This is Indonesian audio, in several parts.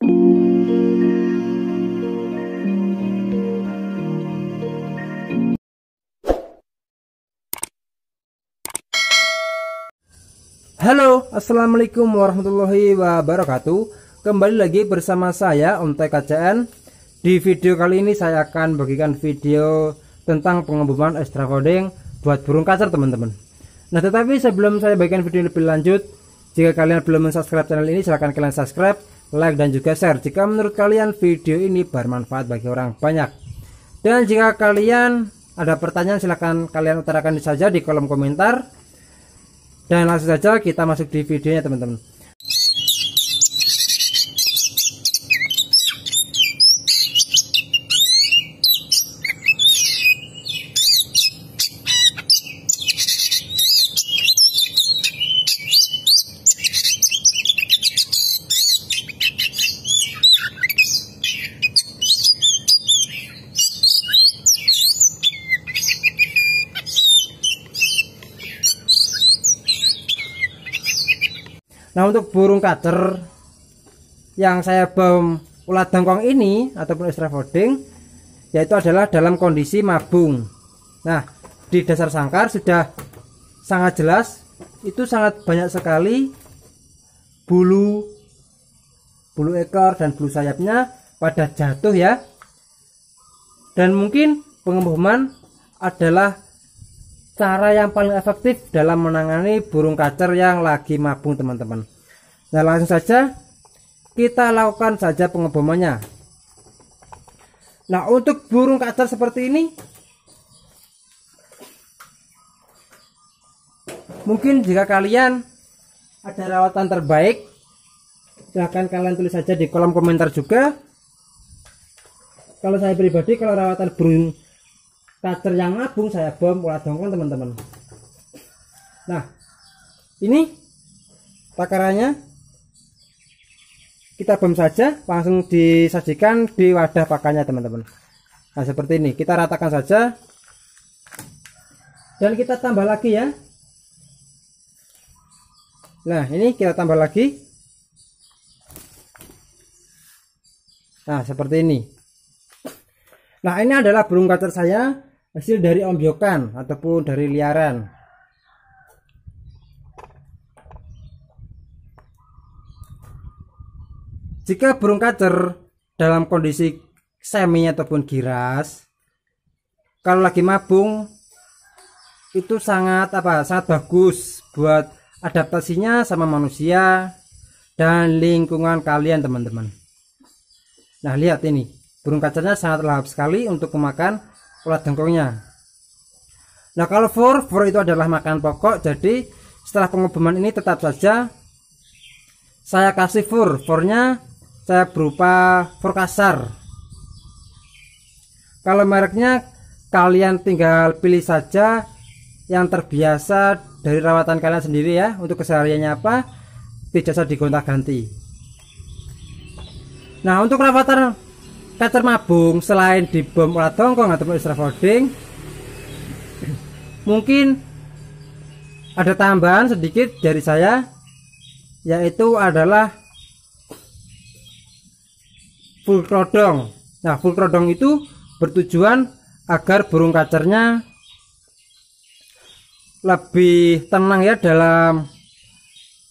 Halo, Assalamualaikum warahmatullahi wabarakatuh Kembali lagi bersama saya Om TKCN Di video kali ini saya akan bagikan video tentang pengembuman extra coding buat burung kacer teman-teman Nah tetapi sebelum saya bagikan video lebih lanjut Jika kalian belum subscribe channel ini silahkan kalian subscribe like dan juga share jika menurut kalian video ini bermanfaat bagi orang banyak dan jika kalian ada pertanyaan silahkan kalian utarakan saja di kolom komentar dan langsung saja kita masuk di videonya teman-teman Nah untuk burung kacer yang saya bom ulat dongkong ini ataupun extra folding yaitu adalah dalam kondisi mabung. Nah di dasar sangkar sudah sangat jelas itu sangat banyak sekali bulu bulu ekor dan bulu sayapnya pada jatuh ya. Dan mungkin pengembuman adalah cara yang paling efektif dalam menangani burung kacer yang lagi mabung teman-teman nah langsung saja kita lakukan saja pengebomannya nah untuk burung kacer seperti ini mungkin jika kalian ada rawatan terbaik silahkan kalian tulis saja di kolom komentar juga kalau saya pribadi kalau rawatan burung kader yang nabung saya bom pola dongkol teman-teman nah ini takarannya kita bom saja langsung disajikan di wadah pakannya teman-teman nah seperti ini kita ratakan saja dan kita tambah lagi ya nah ini kita tambah lagi nah seperti ini nah ini adalah burung kacer saya hasil dari ombyokan ataupun dari liaran jika burung kacer dalam kondisi semi ataupun giras kalau lagi mabung itu sangat apa sangat bagus buat adaptasinya sama manusia dan lingkungan kalian teman-teman nah lihat ini burung kacernya sangat lahap sekali untuk memakan ulat dengkungnya. nah kalau fur fur itu adalah makan pokok jadi setelah pengoboman ini tetap saja saya kasih fur furnya saya berupa fur kasar kalau mereknya kalian tinggal pilih saja yang terbiasa dari rawatan kalian sendiri ya untuk kesehariannya apa tidak usah digonta ganti nah untuk rawatan Peter Mabung selain di bom olah tongkong Extra Folding mungkin ada tambahan sedikit dari saya yaitu adalah full krodong nah full krodong itu bertujuan agar burung kacernya lebih tenang ya dalam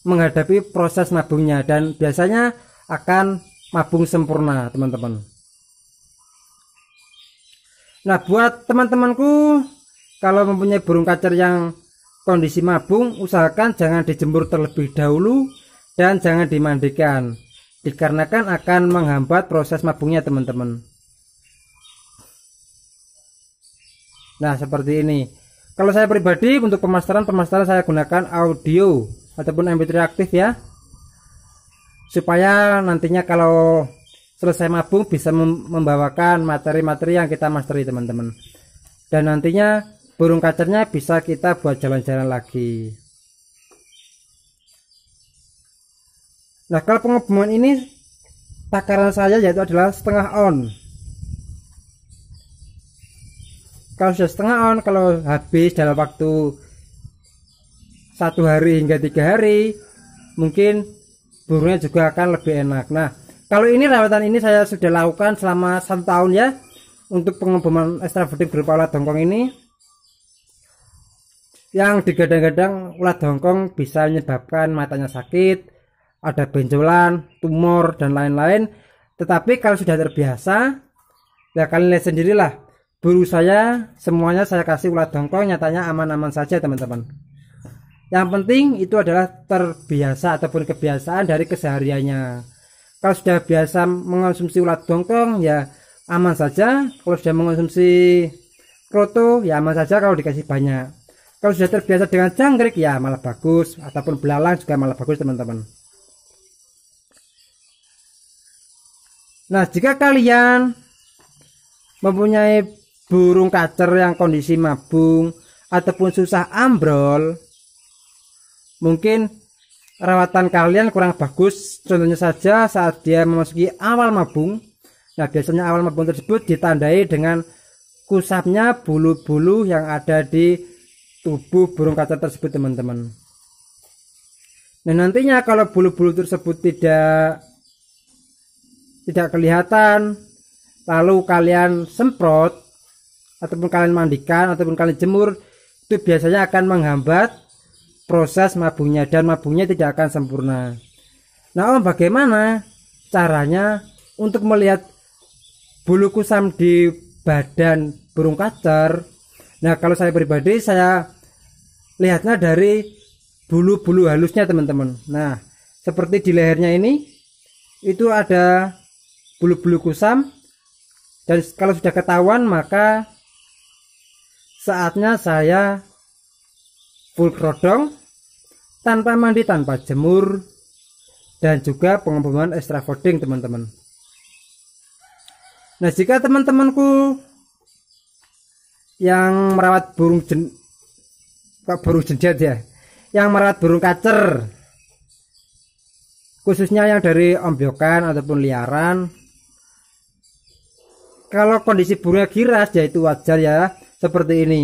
menghadapi proses mabungnya dan biasanya akan mabung sempurna teman-teman Nah, buat teman-temanku, kalau mempunyai burung kacer yang kondisi mabung, usahakan jangan dijemur terlebih dahulu dan jangan dimandikan, dikarenakan akan menghambat proses mabungnya teman-teman. Nah, seperti ini. Kalau saya pribadi untuk pemasteran, pemasteran saya gunakan audio ataupun MP3 aktif ya. Supaya nantinya kalau selesai mabung bisa membawakan materi-materi yang kita masteri teman-teman dan nantinya burung kacernya bisa kita buat jalan-jalan lagi nah kalau pengebuman ini takaran saya yaitu adalah setengah on kalau sudah setengah on kalau habis dalam waktu satu hari hingga tiga hari mungkin burungnya juga akan lebih enak nah kalau ini rawatan ini saya sudah lakukan selama satu tahun ya untuk pengeboman ekstravatik berupa ulat dongkong ini yang digadang-gadang ulat dongkong bisa menyebabkan matanya sakit, ada benjolan, tumor dan lain-lain. Tetapi kalau sudah terbiasa, ya kalian lihat sendirilah. Buru saya semuanya saya kasih ulat dongkong nyatanya aman-aman saja teman-teman. Yang penting itu adalah terbiasa ataupun kebiasaan dari kesehariannya kalau sudah biasa mengonsumsi ulat gonggong, ya aman saja kalau sudah mengonsumsi kroto ya aman saja kalau dikasih banyak kalau sudah terbiasa dengan jangkrik ya malah bagus ataupun belalang juga malah bagus teman-teman nah jika kalian mempunyai burung kacer yang kondisi mabung ataupun susah ambrol mungkin Rawatan kalian kurang bagus. Contohnya saja saat dia memasuki awal mabung. Nah, biasanya awal mabung tersebut ditandai dengan kusapnya bulu-bulu yang ada di tubuh burung kaca tersebut, teman-teman. Nah, nantinya kalau bulu-bulu tersebut tidak tidak kelihatan, lalu kalian semprot ataupun kalian mandikan ataupun kalian jemur itu biasanya akan menghambat proses mabungnya dan mabungnya tidak akan sempurna. Nah, Om bagaimana caranya untuk melihat bulu kusam di badan burung kacer? Nah, kalau saya pribadi saya lihatnya dari bulu-bulu halusnya, teman-teman. Nah, seperti di lehernya ini itu ada bulu-bulu kusam dan kalau sudah ketahuan maka saatnya saya full kerodong tanpa mandi tanpa jemur dan juga pengembangan extra folding teman-teman nah jika teman-temanku yang merawat burung jen kok burung jenjat ya yang merawat burung kacer khususnya yang dari ombyokan ataupun liaran kalau kondisi burungnya giras ya itu wajar ya seperti ini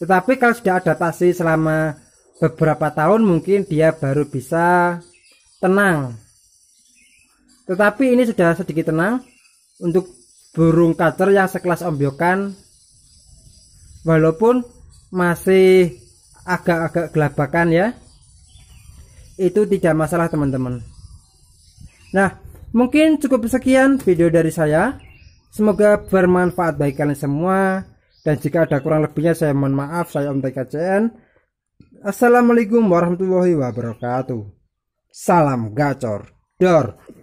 tetapi kalau sudah adaptasi selama beberapa tahun mungkin dia baru bisa tenang tetapi ini sudah sedikit tenang untuk burung kacer yang sekelas ombyokan walaupun masih agak-agak gelabakan ya itu tidak masalah teman-teman nah mungkin cukup sekian video dari saya semoga bermanfaat bagi kalian semua dan jika ada kurang lebihnya saya mohon maaf saya Om TKCN Assalamualaikum warahmatullahi wabarakatuh. Salam gacor. Dor.